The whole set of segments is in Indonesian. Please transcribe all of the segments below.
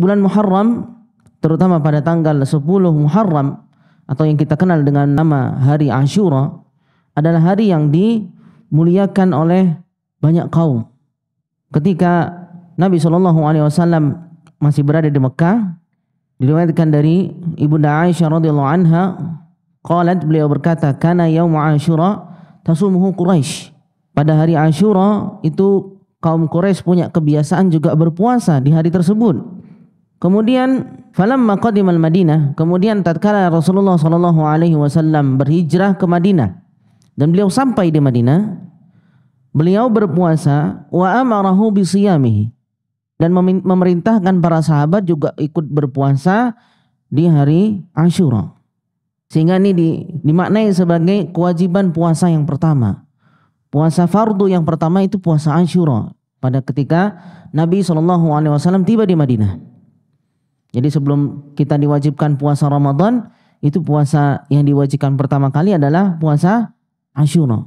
bulan Muharram terutama pada tanggal 10 Muharram atau yang kita kenal dengan nama hari Ashura adalah hari yang dimuliakan oleh banyak kaum. Ketika Nabi Shallallahu alaihi wasallam masih berada di Mekah, diriwayatkan dari Ibunda Aisyah radhiyallahu anha, qalat beliau berkata, karena yaum Ashura tasumuhu Quraisy." Pada hari Ashura itu kaum Quraisy punya kebiasaan juga berpuasa di hari tersebut Kemudian makodim al Madinah, kemudian tatkala Rasulullah Shallallahu alaihi wasallam berhijrah ke Madinah dan beliau sampai di Madinah, beliau berpuasa wa amarahu bisiyamihi dan memerintahkan para sahabat juga ikut berpuasa di hari Ashura. Sehingga ini di, dimaknai sebagai kewajiban puasa yang pertama. Puasa fardu yang pertama itu puasa Ashura pada ketika Nabi Shallallahu alaihi wasallam tiba di Madinah. Jadi sebelum kita diwajibkan puasa Ramadan, itu puasa yang diwajibkan pertama kali adalah puasa Ashura.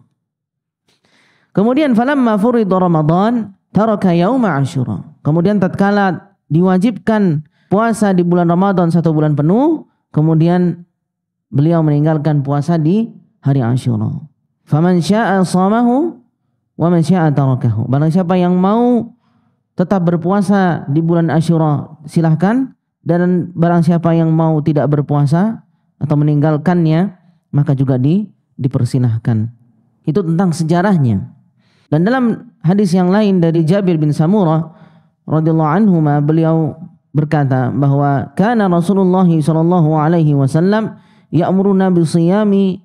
Kemudian falamma furidu Ramadan taraka yauma Ashura. Kemudian tatkala diwajibkan puasa di bulan Ramadan satu bulan penuh, kemudian beliau meninggalkan puasa di hari Ashura. Faman syaa shamahu wa man syaa tarakahu. Barang siapa yang mau tetap berpuasa di bulan Ashura, silahkan dan barang siapa yang mau tidak berpuasa atau meninggalkannya, maka juga di, dipersinahkan Itu tentang sejarahnya. Dan dalam hadis yang lain dari Jabir bin Samurah radhiyallahu anhu beliau berkata bahwa karena Rasulullah sallallahu alaihi wasallam ya'muruna siyami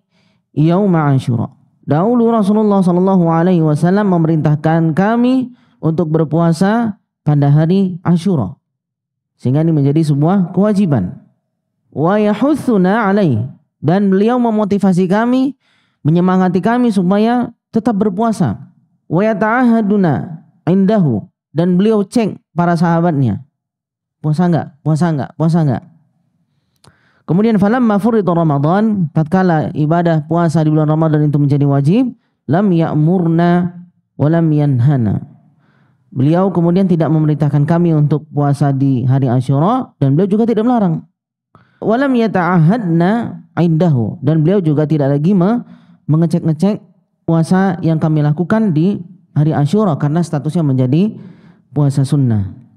yaum Asyura. Dahulu Rasulullah sallallahu alaihi wasallam memerintahkan kami untuk berpuasa pada hari Asyura. Sehingga ini menjadi sebuah kewajiban. Wa yahuthuna alaih. Dan beliau memotivasi kami, menyemangati kami supaya tetap berpuasa. Wa yata'ahaduna indahu. Dan beliau cek para sahabatnya. Puasa enggak? Puasa enggak? Puasa enggak? Kemudian falamma itu Ramadan, tatkala ibadah puasa di bulan Ramadan itu menjadi wajib, lam ya'murna wa lam yanhana. Beliau kemudian tidak memerintahkan kami untuk puasa di hari Asyura dan beliau juga tidak melarang. Walam yata'ahadna indahu dan beliau juga tidak lagi mengecek-ngecek puasa yang kami lakukan di hari Asyura karena statusnya menjadi puasa sunnah.